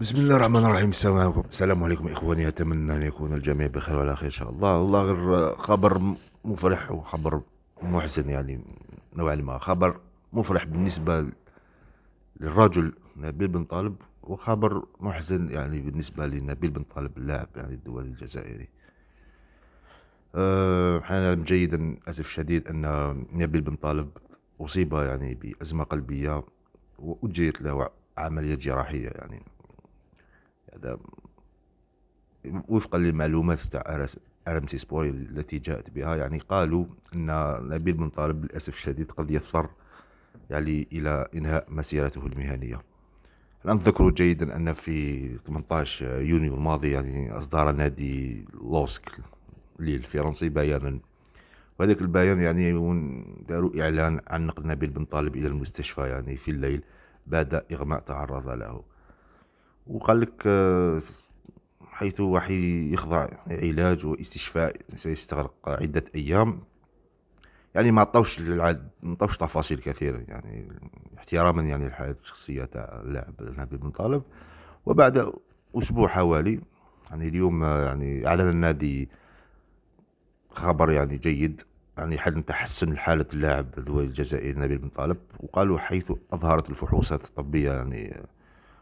بسم الله الرحمن الرحيم السلام عليكم السلام عليكم اخواني اتمنى ان يكون الجميع بخير وعلى خير ان شاء الله والله غير خبر مفرح وخبر محزن يعني نوعا ما خبر مفرح بالنسبه للرجل نبيل بن طالب وخبر محزن يعني بالنسبه لنبيل بن طالب اللاعب يعني الدولي الجزائري أه حنعلم جيدا اسف شديد ان نبيل بن طالب اصيب يعني بازمه قلبيه واجريت له عمليه جراحيه يعني هذا وفقا للمعلومات تاع ار سبوري التي جاءت بها يعني قالوا ان نبيل بن طالب للاسف الشديد قد يضطر يعني الى انهاء مسيرته المهنيه الان تذكروا جيدا ان في 18 يونيو الماضي يعني اصدر نادي لوسك للفرنسي بيانا وهذاك البيان يعني داروا اعلان عن نقل نبيل بن طالب الى المستشفى يعني في الليل بعد اغماء تعرض له وقال لك آه، حيث راح يخضع علاج واستشفاء سيستغرق عدة أيام يعني ما عطاوش ما عطاوش تفاصيل كثيرة يعني احتراما يعني للحياة الشخصية تاع اللاعب نبيل بن طالب وبعد أسبوع حوالي يعني اليوم آه، يعني أعلن النادي خبر يعني جيد يعني حد تحسن حالة اللاعب الدولي الجزائري نبيل بن طالب وقالوا حيث أظهرت الفحوصات الطبية يعني آه،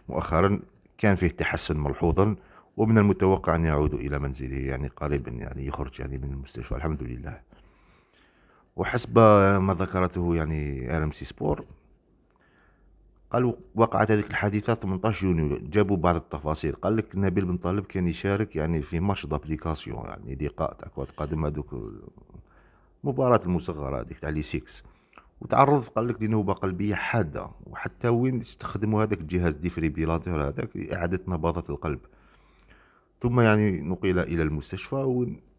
مؤخرا كان فيه تحسن ملحوظا ومن المتوقع أن يعود إلى منزله يعني قريبا يعني يخرج يعني من المستشفى الحمد لله وحسب ما ذكرته يعني ام سي سبور قال وقعت هذيك الحادثة 18 يونيو جابوا بعض التفاصيل قال لك نبيل بن طالب كان يشارك يعني في ماتش دابليكاسيون يعني لقاء تاع كرة قدم هذوك مباراة المصغرة هذيك تاع لي 6 وتعرض قال لك لنوبه قلبيه حاده وحتى وين استخدموا هذاك الجهاز ديفريبيلاتور هذاك لاعاده نبضات القلب ثم يعني نقل الى المستشفى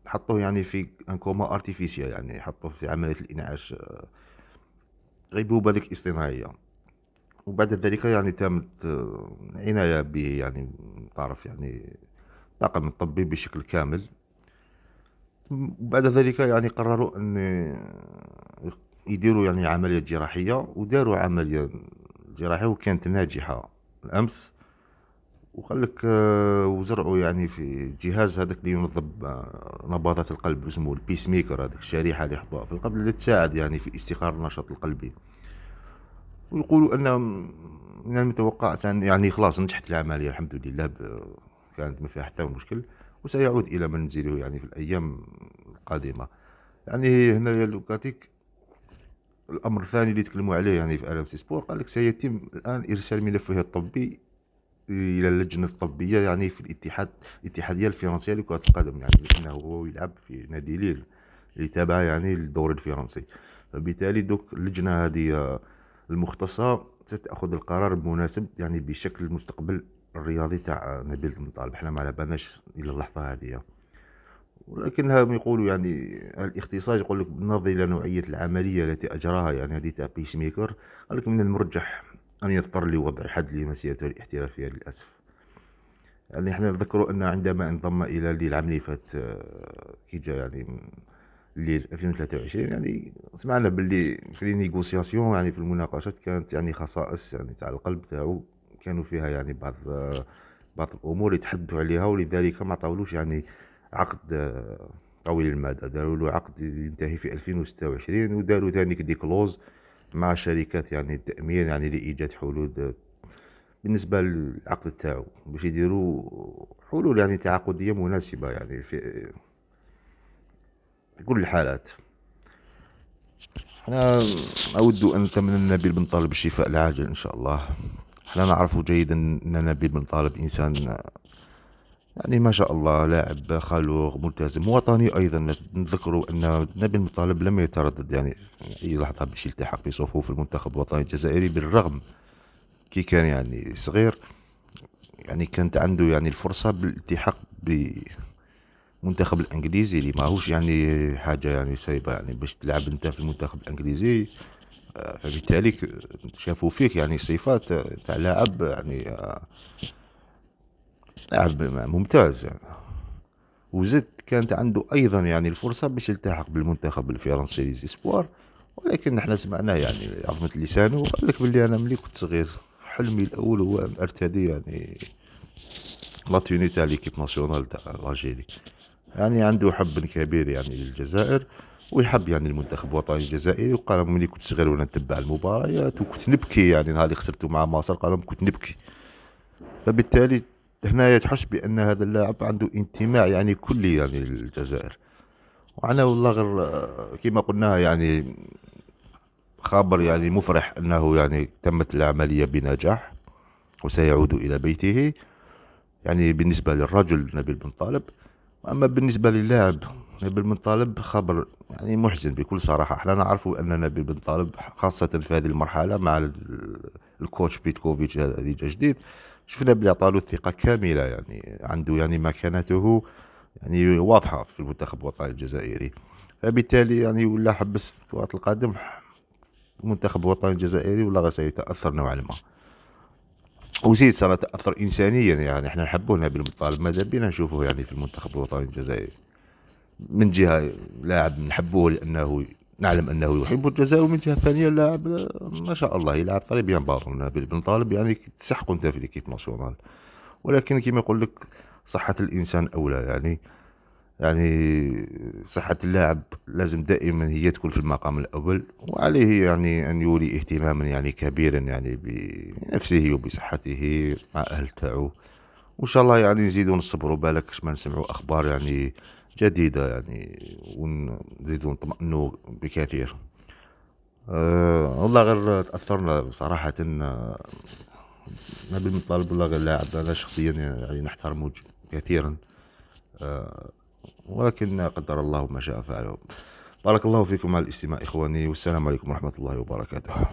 وحطوه يعني في ان كوما ارتيفيسيال يعني حطوه في عمليه الانعاش آه، غيبوبه ديك اصطناعيه وبعد ذلك يعني تمت آه، عنايه به يعني طرف يعني الطاقم الطبي بشكل كامل بعد ذلك يعني قرروا ان يديروا يعني عمليه جراحيه وداروا عمليه جراحيه وكانت ناجحه الامس وخلك آه، وزرعوا يعني في جهاز هذاك اللي ينظم آه، نبضات القلب اسمه البيس ميكر هذاك الشريحه اللي يحطوها في القلب اللي تساعد يعني في استقرار النشاط القلبي ويقولوا ان من المتوقع يعني خلاص نجحت العمليه الحمد لله كانت ما فيها حتى مشكل وسيعود الى منزله يعني في الايام القادمه يعني هنا لوكاتيك الامر الثاني اللي تكلموا عليه يعني في الم سي سبور قال لك سيتم الان ارسال ملفه الطبي الى اللجنه الطبيه يعني في الاتحاد الاتحاديه الفرنسيه لكره القدم يعني لانه هو يلعب في نادي ليل اللي تابع يعني للدوري الفرنسي فبالتالي دوك اللجنه هذه المختصه ستاخذ القرار المناسب يعني بشكل المستقبل الرياضي تاع نبيل المطالب حنا ما على بالناش الى اللحظه هذه ولكن هم يقولوا يعني الاختصاص يقول لك بالنظر الى نوعيه العمليه التي اجراها يعني هذه بيس ميكر قال لك من المرجح ان يضطر لوضع حد لمسيرته الاحترافيه للاسف يعني احنا نذكروا ان عندما انضم الى الليل العام فات آه، كي جا يعني الليل 2023 يعني سمعنا باللي في نيغوسياسيون يعني في المناقشات كانت يعني خصائص يعني تاع القلب تاعو كانوا فيها يعني بعض آه، بعض الامور اللي تحدوا عليها ولذلك ما عطاولوش يعني عقد طويل المدى داروا له عقد ينتهي في 2026 وداروا ثاني دي كلوز مع شركات يعني التامين يعني لايجاد حلول بالنسبه للعقد تاعو باش يديروا حلول يعني تعاقديه مناسبه يعني في في كل الحالات احنا اود ان نتمنى لنبيل بن طالب الشفاء العاجل ان شاء الله احنا نعرف جيدا ان نبيل بن طالب انسان يعني ما شاء الله لاعب خلوق ملتزم وطني ايضا نذكروا ان نبيل مطالب لم يتردد يعني اي لحظه باش يلتحق بصفوف المنتخب الوطني الجزائري بالرغم كي كان يعني صغير يعني كانت عنده يعني الفرصه بالالتحاق بمنتخب الانجليزي اللي ماهوش يعني حاجه يعني سايبه يعني باش تلعب انت في المنتخب الانجليزي آه، فبالتالي شافوا فيك يعني صفات تاع لاعب يعني آه، لاعب ممتاز يعني وزد كانت عنده ايضا يعني الفرصه باش يلتحق بالمنتخب الفرنسي ليز اسبوار ولكن احنا سمعنا يعني عظمه لسانه وقال لك بلي انا ملي كنت صغير حلمي الاول هو ان ارتدي يعني لا توني تاع ليكيب ناسيونال تاع لاجيري يعني عنده حب كبير يعني للجزائر ويحب يعني المنتخب الوطني الجزائري وقال ملي كنت صغير وانا نتبع المباريات وكنت نبكي يعني نهار اللي خسرته مع مصر قال كنت نبكي فبالتالي هنا تحس بان هذا اللاعب عنده انتماء يعني كلي يعني للجزائر وانا والله غير كما قلنا يعني خبر يعني مفرح انه يعني تمت العمليه بنجاح وسيعود الى بيته يعني بالنسبه للرجل نبيل بن طالب اما بالنسبه للاعب نبيل بن طالب خبر يعني محزن بكل صراحه احنا نعرف ان نبيل بن طالب خاصه في هذه المرحله مع الكوتش بيتكوفيتش هذا جديد شفنا بلي عطالو الثقه كامله يعني عنده يعني مكانته يعني واضحه في المنتخب الوطني الجزائري فبالتالي يعني ولا حبس كره القدم المنتخب الوطني الجزائري ولا غير سيتاثر نوعا ما وزيد تاثر انسانيا يعني احنا نحبوه نبيل بالطالب ماذا بينا نشوفه يعني في المنتخب الوطني الجزائري من جهه لاعب نحبوه لانه نعلم انه يحب الجزاء ومن جهه ثانيه اللاعب ما شاء الله يلعب بيان باطن بن طالب يعني تسحق انت في ليكيب ناسيونال ولكن كما يقول لك صحه الانسان اولى يعني يعني صحة اللاعب لازم دائما هي تكون في المقام الأول وعليه يعني أن يولي اهتماما يعني كبيرا يعني بنفسه وبصحته مع أهل تاعو وإن شاء الله يعني نزيدو نصبروا بالك ما نسمعوا أخبار يعني جديدة يعني ونزيدو نطمئنو بكثير أه والله غير تأثرنا بصراحة آه، نبيل مطالب والله غير لاعب أنا شخصيا يعني نحترمه كثيرا أه ولكن قدر الله ما شاء فعله بارك الله فيكم على الاستماع إخواني والسلام عليكم ورحمة الله وبركاته